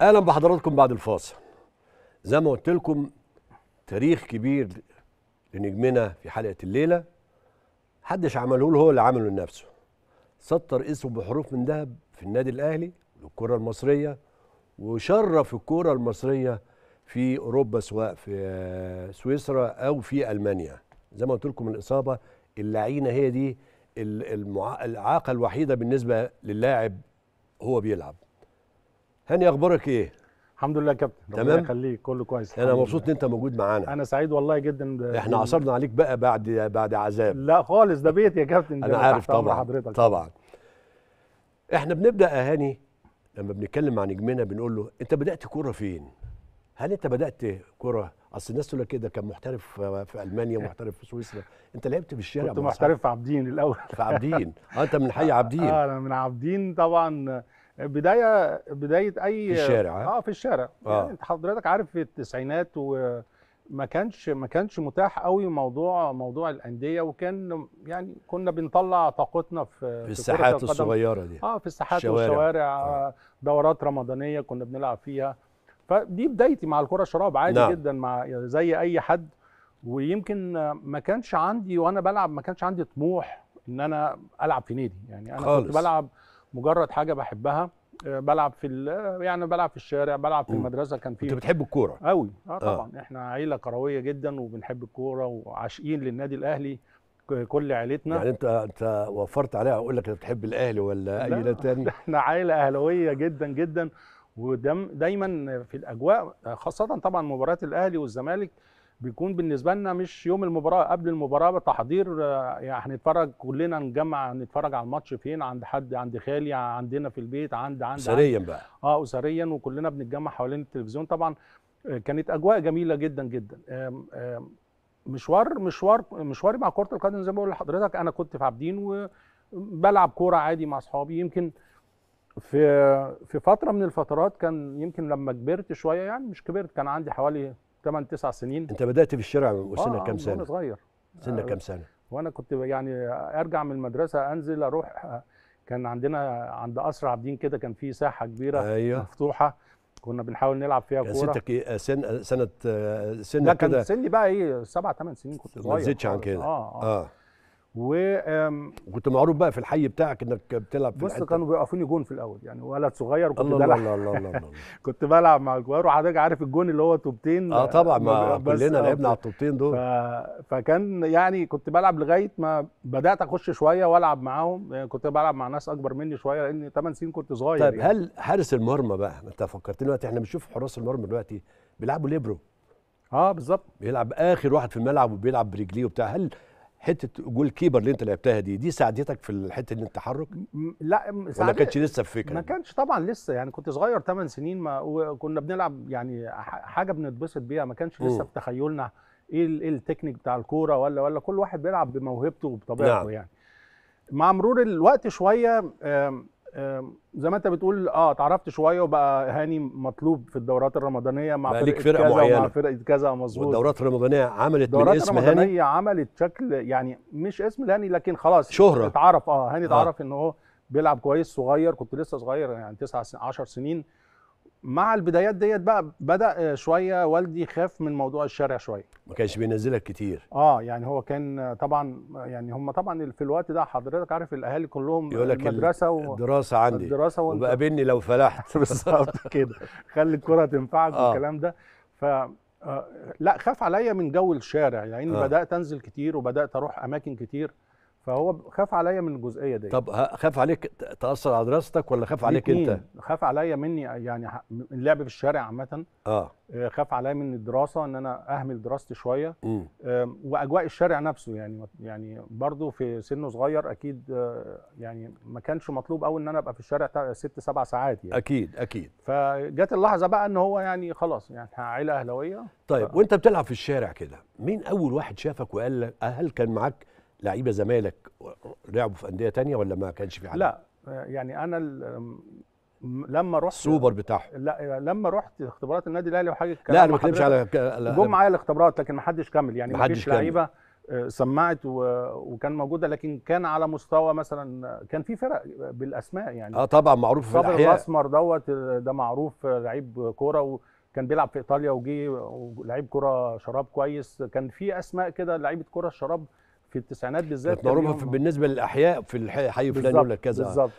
اهلا بحضراتكم بعد الفاصل زي ما قلت لكم تاريخ كبير لنجمنا في حلقه الليله حدش عمله له هو اللي عمله لنفسه سطر اسمه بحروف من ذهب في النادي الاهلي للكره المصريه وشرف الكره المصريه في اوروبا سواء في سويسرا او في المانيا زي ما قلت لكم الاصابه اللعينه هي دي الاعاقه الوحيده بالنسبه للاعب هو بيلعب هاني اخبارك ايه الحمد لله يا كابتن ربنا يخليك كله كويس انا مبسوط ان انت موجود معانا انا سعيد والله جدا احنا عصرنا عليك بقى بعد بعد عذاب لا خالص ده بيت يا كابتن انا عارف طبعا حضرتك طبعا احنا بنبدا يا هاني لما بنتكلم مع نجمنا بنقول له انت بدات كوره فين هل انت بدات كوره اصل الناس تقول لك كده إيه، كان محترف في المانيا ومحترف في سويسرا انت لعبت في الشارع كنت محترف في عابدين الاول في عابدين اه انت من حي عابدين اه انا من عابدين طبعا بدايه بدايه اي في الشارع اه في الشارع آه. يعني انت حضرتك عارف في التسعينات وما كانش ما كانش متاح قوي موضوع موضوع الانديه وكان يعني كنا بنطلع طاقتنا في في الساحات الصغيره دي اه في الساحات والشوارع آه. دورات رمضانيه كنا بنلعب فيها فدي بدايتي مع الكره شراب عادي نعم. جدا مع زي اي حد ويمكن ما كانش عندي وانا بلعب ما كانش عندي طموح ان انا العب في نادي يعني انا خالص. كنت بلعب مجرد حاجه بحبها آه، بلعب في يعني بلعب في الشارع بلعب في المدرسه كان في انت بتحب الكوره قوي آه،, اه طبعا آه. احنا عيله كرويه جدا وبنحب الكوره وعاشقين للنادي الاهلي كل عيلتنا يعني انت انت وفرت عليها اقول لك انت بتحب الاهلي ولا اي نادي تاني احنا عيله اهلاويه جدا جدا ودايما في الاجواء خاصه طبعا مباريات الاهلي والزمالك بيكون بالنسبه لنا مش يوم المباراه قبل المباراه تحضير آه، يعني هنتفرج كلنا نجمع نتفرج على الماتش فين عند حد عند خالي عندنا في البيت عند عند اسريا بقى اه اسريا وكلنا بنتجمع حوالين التلفزيون طبعا آه، كانت اجواء جميله جدا جدا آم آم مشوار مشوار مشواري مع كره القدم زي ما بقول لحضرتك انا كنت في عابدين وبلعب كوره عادي مع اصحابي يمكن في في فتره من الفترات كان يمكن لما كبرت شويه يعني مش كبرت كان عندي حوالي 8 9 سنين انت بدات في الشارع وسنك آه كام سنه؟ وانا صغير سنه آه، كام سنه؟ وانا كنت يعني ارجع من المدرسه انزل اروح كان عندنا عند قصر عابدين كده كان في ساحه كبيره أيوة. مفتوحه كنا بنحاول نلعب فيها يعني كوره سنتك ايه سن سنه آه، سنه كده كان سني بقى ايه سبع ثمان سنين كنت صغير ما عن كده اه اه, آه. و كنت معروف بقى في الحي بتاعك انك بتلعب في بص كانوا بيوقفوني جون في الاول يعني ولد صغير كنت الله بلعب الله الله الله, الله كنت بلعب مع الكبار وحضرتك عارف الجون اللي هو توبتين اه طبعا ما كلنا آه، لعبنا على التوبتين دول ف... فكان يعني كنت بلعب لغايه ما بدات اخش شويه والعب معاهم يعني كنت بلعب مع ناس اكبر مني شويه لان 8 سنين كنت صغير طيب يعني. هل حارس المرمى بقى انت فكرتني دلوقتي احنا بنشوف حراس المرمى دلوقتي بيلعبوا ليبرو اه بالظبط بيلعب اخر واحد في الملعب وبيلعب برجليه وبتاع هل حته جول كيبر اللي انت لعبتها دي دي ساعدتك في الحته دي التحرك لا ساعدت ولا كانتش لسه في فكره ما كانش طبعا لسه يعني كنت صغير 8 سنين ما وكنا بنلعب يعني حاجه بنتبسط بيها ما كانش لسه في تخيلنا ايه ايه التكنيك بتاع الكوره ولا ولا كل واحد بيلعب بموهبته وبطبيعته نعم. يعني مع مرور الوقت شويه زي ما انت بتقول اه اتعرفت شويه وبقى هاني مطلوب في الدورات الرمضانيه مع فرقه فرقه كذا معينة. ومع فرقه كذا مظبوط والدورات الرمضانيه عملت من اسم هاني الدورات عملت شكل يعني مش اسم لهاني لكن خلاص شهره اتعرف اه هاني آه. اتعرف آه. ان هو بيلعب كويس صغير كنت لسه صغير يعني 9 10 سنين مع البدايات ديت بقى بدا آه، شويه والدي يخاف من موضوع الشارع شويه ما كانش بينزلك كتير اه يعني هو كان طبعا يعني هم طبعا في الوقت ده حضرتك عارف الاهالي كلهم يقول لك المدرسه و... الدراسه عندي الدراسه وانت... وبقابلني لو فلحت بالظبط كده خلي الكره تنفعك آه. والكلام ده ف آه، لا خاف عليا من جو الشارع يعني آه. بدات انزل كتير وبدات اروح اماكن كتير فهو خاف عليا من الجزئيه دي طب خاف عليك تاثر على دراستك ولا خاف عليك انت خاف عليا مني يعني اللعب في الشارع عامه آه. اه خاف عليا من الدراسه ان انا اهمل دراستي شويه واجواء الشارع نفسه يعني يعني برضه في سنه صغير اكيد آه، يعني ما كانش مطلوب قوي ان انا ابقى في الشارع ست سبع ساعات يعني اكيد اكيد فجت اللحظه بقى ان هو يعني خلاص يعني عيله اهلاويه طيب ف... وانت بتلعب في الشارع كده مين اول واحد شافك وقال لك هل كان معاك لعيبه زمالك لعبوا في انديه تانية ولا ما كانش في حد لا يعني انا لما رحت السوبر بتاعهم لا لما رحت اختبارات النادي الاهلي وحاجه لا انا ما بتكلمش على جم معايا الاختبارات لكن ما حدش كمل يعني ما فيش لعيبه آه، سمعت وكان موجوده لكن كان على مستوى مثلا كان في فرق بالاسماء يعني اه طبعا معروف في الاحياء الاسمر دوت آه، ده معروف آه، لعيب كوره و كان بيلعب في ايطاليا وجي لعيب كره شراب كويس كان في اسماء كده لعيبه كره الشراب في التسعينات بالذات كان بالنسبه للاحياء في الحي فلان ولا كذا بالظبط